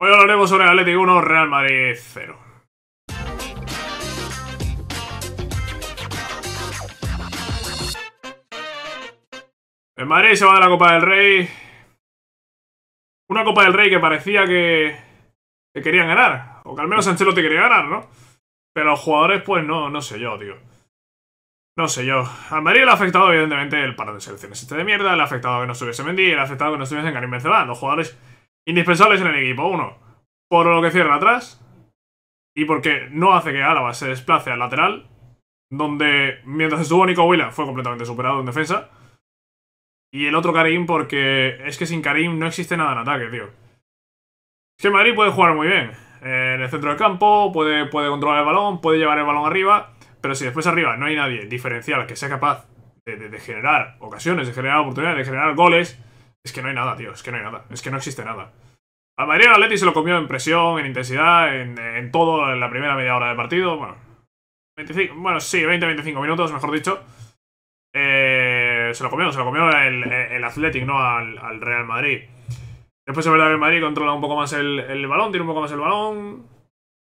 Hoy pues hablaremos sobre Atlético 1, Real Madrid 0. El Madrid se va de la Copa del Rey. Una Copa del Rey que parecía que, que querían ganar. O que al menos Ancelotti quería ganar, ¿no? Pero los jugadores, pues no, no sé yo, tío. No sé yo. Al Madrid le ha afectado, evidentemente, el paro de selecciones este de mierda. Le ha afectado que no estuviese Mendy. Le ha afectado que no en Karim Benzema. Los jugadores indispensables en el equipo. Uno, por lo que cierra atrás y porque no hace que Álava se desplace al lateral, donde mientras estuvo Nico Huila fue completamente superado en defensa. Y el otro Karim porque es que sin Karim no existe nada en ataque, tío. Es que Madrid puede jugar muy bien eh, en el centro del campo, puede, puede controlar el balón, puede llevar el balón arriba, pero si después arriba no hay nadie diferencial que sea capaz de generar ocasiones, de generar oportunidades, de generar goles, es que no hay nada, tío. Es que no hay nada. Es que no existe nada. Al Madrid el Atleti se lo comió en presión, en intensidad, en, todo, en la primera media hora de partido. Bueno, bueno sí, 20-25 minutos, mejor dicho. Eh, se lo comió, se lo comió el, el Athletic, ¿no? Al, Real Madrid. Después es verdad Madrid controla un poco más el, balón, tiene un poco más el balón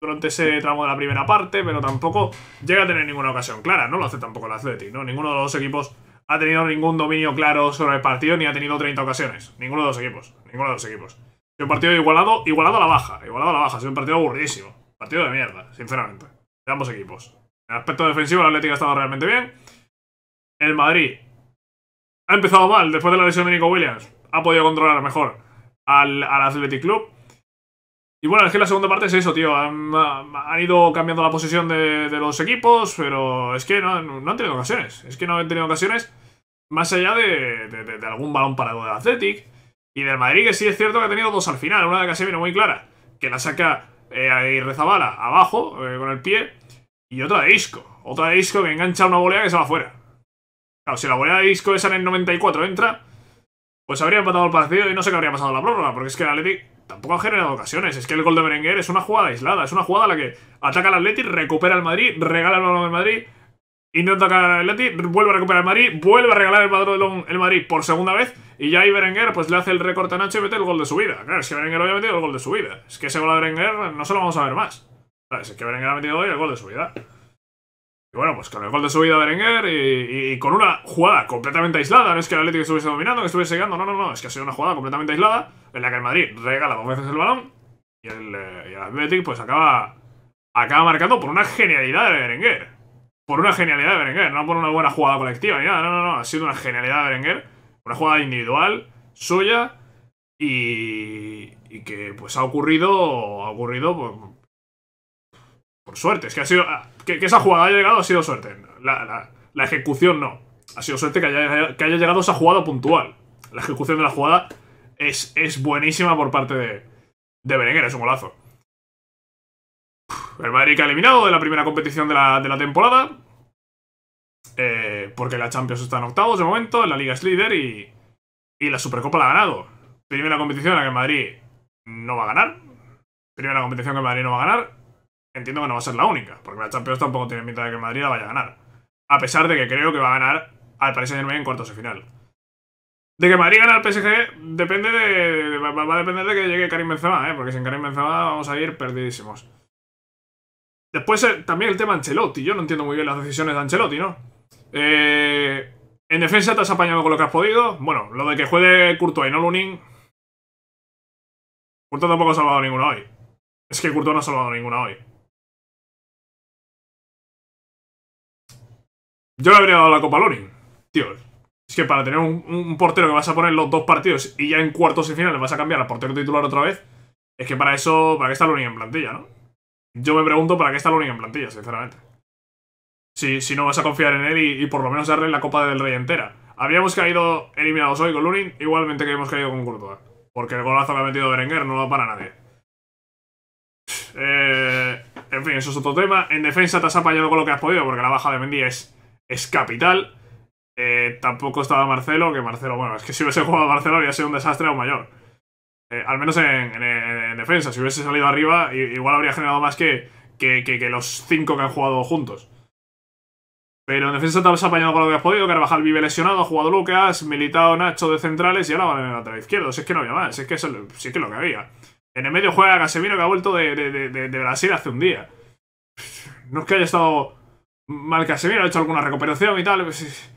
durante ese tramo de la primera parte, pero tampoco llega a tener ninguna ocasión clara, no lo hace tampoco el Athletic, ¿no? Ninguno de los equipos ha tenido ningún dominio claro sobre el partido ni ha tenido 30 ocasiones. Ninguno de los equipos. Ninguno de los equipos. Es un partido igualado, igualado a la baja. Igualado a la baja. Es un partido aburridísimo. Partido de mierda, sinceramente. De ambos equipos. En el aspecto defensivo, el Atlético ha estado realmente bien. El Madrid ha empezado mal después de la lesión de Nico Williams. Ha podido controlar mejor al, al Athletic Club. Y bueno, es que la segunda parte es eso, tío. Han, ido cambiando la posición de, los equipos, pero es que no, han tenido ocasiones. Es que no han tenido ocasiones más allá de, algún balón parado del Athletic. Y del Madrid, que sí es cierto que ha tenido dos al final. Una de viene muy clara, que la saca eh, y Rezabala abajo eh, con el pie. Y otra de Isco. Otra de Isco que engancha una volea que se va afuera. Claro, si la volea de Isco esa en el 94 entra, pues habría empatado el partido y no sé qué habría pasado la prórroga, porque es que el Athletic tampoco ha generado ocasiones. Es que el gol de Berenguer es una jugada aislada. Es una jugada a la que ataca al Atleti, recupera el Madrid, regala el balón al Madrid, intenta atacar al Atleti, vuelve a recuperar el Madrid, vuelve a regalar el balón Madrid por segunda vez. Y ya ahí Berenguer pues le hace el recorte a Nacho y mete el gol de su vida. Claro, es que Berenguer había metido el gol de su vida. Es que ese gol de Berenguer no se lo vamos a ver más. Es que Berenguer ha metido hoy el gol de su vida. Y bueno, pues con el gol de subida de Berenguer y, con una jugada completamente aislada, no es que el Atlético estuviese dominando, que estuviese llegando, no, no, no, es que ha sido una jugada completamente aislada en la que el Madrid regala dos veces el balón y el, eh, Atlético pues acaba, acaba marcando por una genialidad de Berenguer. Por una genialidad de Berenguer, no por una buena jugada colectiva ni nada, no, no, no, ha sido una genialidad de Berenguer, una jugada individual, suya y, que pues ha ocurrido, ha ocurrido pues, por suerte, es que ha sido. Ah, que, esa jugada haya llegado ha sido suerte. La, ejecución no. Ha sido suerte que haya, llegado esa jugada puntual. La ejecución de la jugada es, es buenísima por parte de, de Berenguer, es un golazo. El Madrid que ha eliminado de la primera competición de la, temporada. Eh, porque la Champions está en octavos de momento, la Liga es líder y, y la Supercopa la ha ganado. Primera competición en la que el Madrid no va a ganar. Primera competición que el Madrid no va a ganar entiendo que no va a ser la única, porque la Champions tampoco tiene mitad de que Madrid la vaya a ganar. A pesar de que creo que va a ganar al PSG en cuartos de final. De que Madrid gane al PSG depende va a depender de que llegue Karim Benzema, ¿eh? porque sin Karim Benzema vamos a ir perdidísimos. Después eh, también el tema Ancelotti. Yo no entiendo muy bien las decisiones de Ancelotti, ¿no? Eh, en defensa te has apañado con lo que has podido. Bueno, lo de que juegue Courtois y no Lunin. Courtois tampoco ha salvado ninguno hoy. Es que Courtois no ha salvado ninguna hoy. Yo le habría dado la Copa Luring, Tío, es que para tener un, portero que vas a poner los dos partidos y ya en cuartos y finales vas a cambiar al portero titular otra vez, es que para eso, ¿para qué está Luring en plantilla, no? Yo me pregunto para qué está Luring en plantilla, sinceramente. Si, no vas a confiar en él y, por lo menos darle la Copa del Rey entera. Habíamos caído eliminados hoy con Luring, igualmente que hemos caído con Courtois. Porque el golazo que ha metido Berenguer no va para nadie. Eh, en fin, eso es otro tema. En defensa te has apañado con lo que has podido, porque la baja de Mendy es es capital. Eh, tampoco estaba Marcelo, que Marcelo, bueno, es que si hubiese jugado Marcelo habría sido un desastre aún mayor. Eh, al menos en, defensa, si hubiese salido arriba, igual habría generado más que, que, los cinco que han jugado juntos. Pero en defensa vez ha apañado con lo que has podido. Carvajal vive lesionado, ha jugado Lucas, militado Nacho de centrales y ahora van en el lateral izquierdo. es que no había más, es que eso es lo que había. En el medio juega Casemiro que ha vuelto de Brasil hace un día. No es que haya estado Mal Casemiro ha hecho alguna recuperación y tal. Pues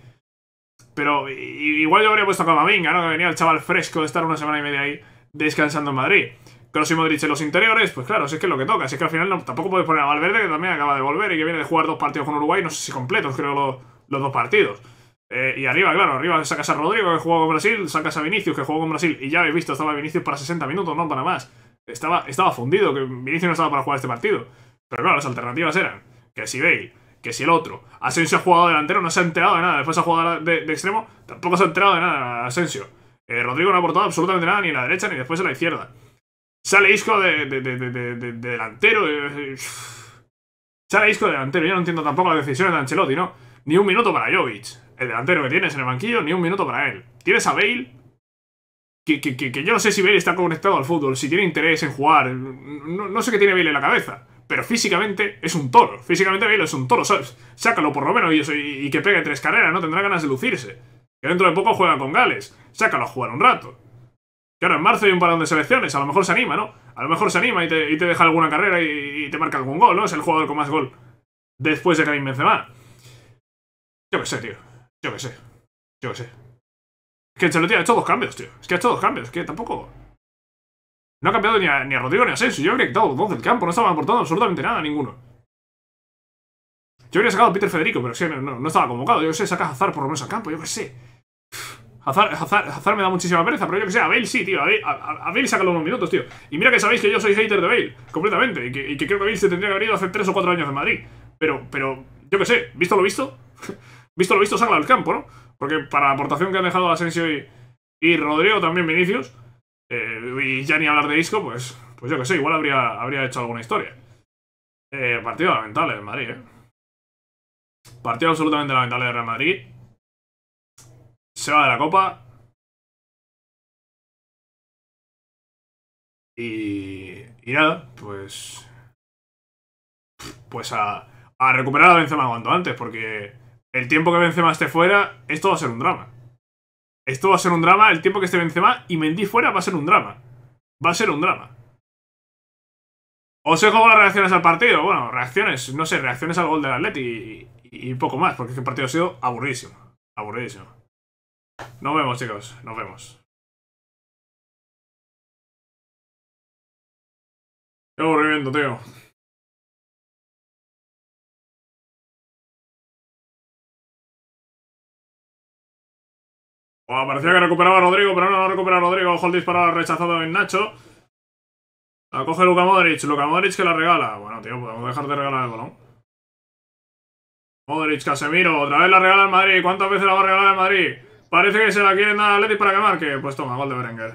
pero igual yo habría puesto a Camavinga, ¿no? Que venía el chaval fresco de estar una semana y media ahí descansando en Madrid. Cross y Modric en los interiores, pues claro, si es que es lo que toca. Si es que al final tampoco puedes poner a Valverde, que también acaba de volver y que viene de jugar dos partidos con Uruguay, no sé si completos, creo, los, dos partidos. Eh, y arriba, claro, arriba sacas a Rodrigo, que jugó con Brasil, sacas a Vinicius, que jugó con Brasil, y ya habéis visto, estaba Vinicius para 60 minutos, no para más. Estaba, estaba fundido, que Vinicius no estaba para jugar este partido. Pero claro, las alternativas eran que si veis que si el otro, Asensio ha jugado delantero, no se ha enterado de nada, después ha jugado de, extremo, tampoco se ha enterado de nada Asensio. Eh, Rodrigo no ha aportado absolutamente nada, ni en la derecha, ni después en la izquierda. Sale Isco de, delantero. Eh, sale Isco de delantero. Yo no entiendo tampoco las decisiones de Ancelotti, ¿no? Ni un minuto para Jovic, el delantero que tienes en el banquillo, ni un minuto para él. Tienes a Bale, que, yo no sé si Bale está conectado al fútbol, si tiene interés en jugar. No, no sé qué tiene Bale en la cabeza pero físicamente es un toro. Físicamente lo es un toro, ¿sabes? Sácalo por lo menos y, que pegue tres carreras, ¿no? Tendrá ganas de lucirse. Que dentro de poco juega con Gales. Sácalo a jugar un rato. Que ahora en marzo hay un parón de selecciones, a lo mejor se anima, ¿no? A lo mejor se anima y te, deja alguna carrera y, te marca algún gol, ¿no? Es el jugador con más gol después de Karim Benzema. Yo qué sé, tío. Yo qué sé. Yo qué sé. que Ancelotti ha hecho dos cambios, tío. Es que ha hecho dos cambios. Es que tampoco... No ha cambiado ni a, ni Rodrigo ni a Sensu. Yo habría quitado dos del campo. No estaban aportando absolutamente nada a ninguno. Yo habría sacado a Peter Federico, pero sí, no, estaba convocado. Yo sé, saca a Hazard por lo menos al campo. Yo qué sé. Hazard, me da muchísima pereza, pero yo que sé, a Bale sí, tío. A Bale, saca los sácalo unos minutos, tío. Y mira que sabéis que yo soy hater de Bale, completamente. Y que, creo que Bale se tendría que haber ido hace tres o cuatro años de Madrid. Pero, pero, yo qué sé, visto lo visto, visto lo visto, saca al campo, ¿no? Porque para la aportación que han dejado Asensio y, y Rodrigo, también Vinicius, eh, y ya ni hablar de disco, pues, pues yo que sé, igual habría, habría hecho alguna historia. Eh, partido lamentable del Madrid, ¿eh? Partido absolutamente lamentable de Real Madrid. Se va de la Copa. Y, y nada, pues... Pues a, a recuperar a Benzema cuanto antes, porque el tiempo que Benzema esté fuera, esto va a ser un drama. Esto va a ser un drama, el tiempo que esté Benzema y Mendy fuera va a ser un drama. Va a ser un drama. ¿Os sé cómo las reacciones al partido. Bueno, reacciones, no sé, reacciones al gol del Atleti y, y, poco más, porque el partido ha sido aburrísimo. Aburrísimo. Nos vemos, chicos. Nos vemos. Qué aburrimiento, tío. parecía que recuperaba a Rodrigo, pero no, no recupera a Rodrigo. Ojo el disparo rechazado en Nacho. La coge Luka Modric. Luka Modric que la regala. Bueno, tío, podemos dejar de regalar el balón. Modric, Casemiro. Otra vez la regala el Madrid. ¿Cuántas veces la va a regalar el Madrid? Parece que se la quieren dar al para para que marque. Pues toma, gol de Berenguer.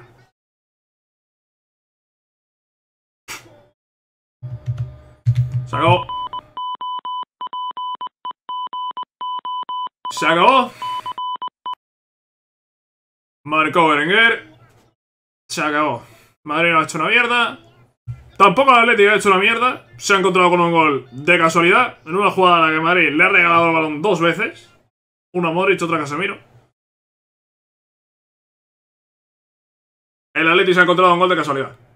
Se acabó. Se acabó. Marcó Berenguer. Se acabó. Madrid no ha hecho una mierda. Tampoco el Atlético ha hecho una mierda. Se ha encontrado con un gol de casualidad. En una jugada en la que Madrid le ha regalado el balón dos veces. Una a y otra a Casemiro. El Atlético se ha encontrado un gol de casualidad.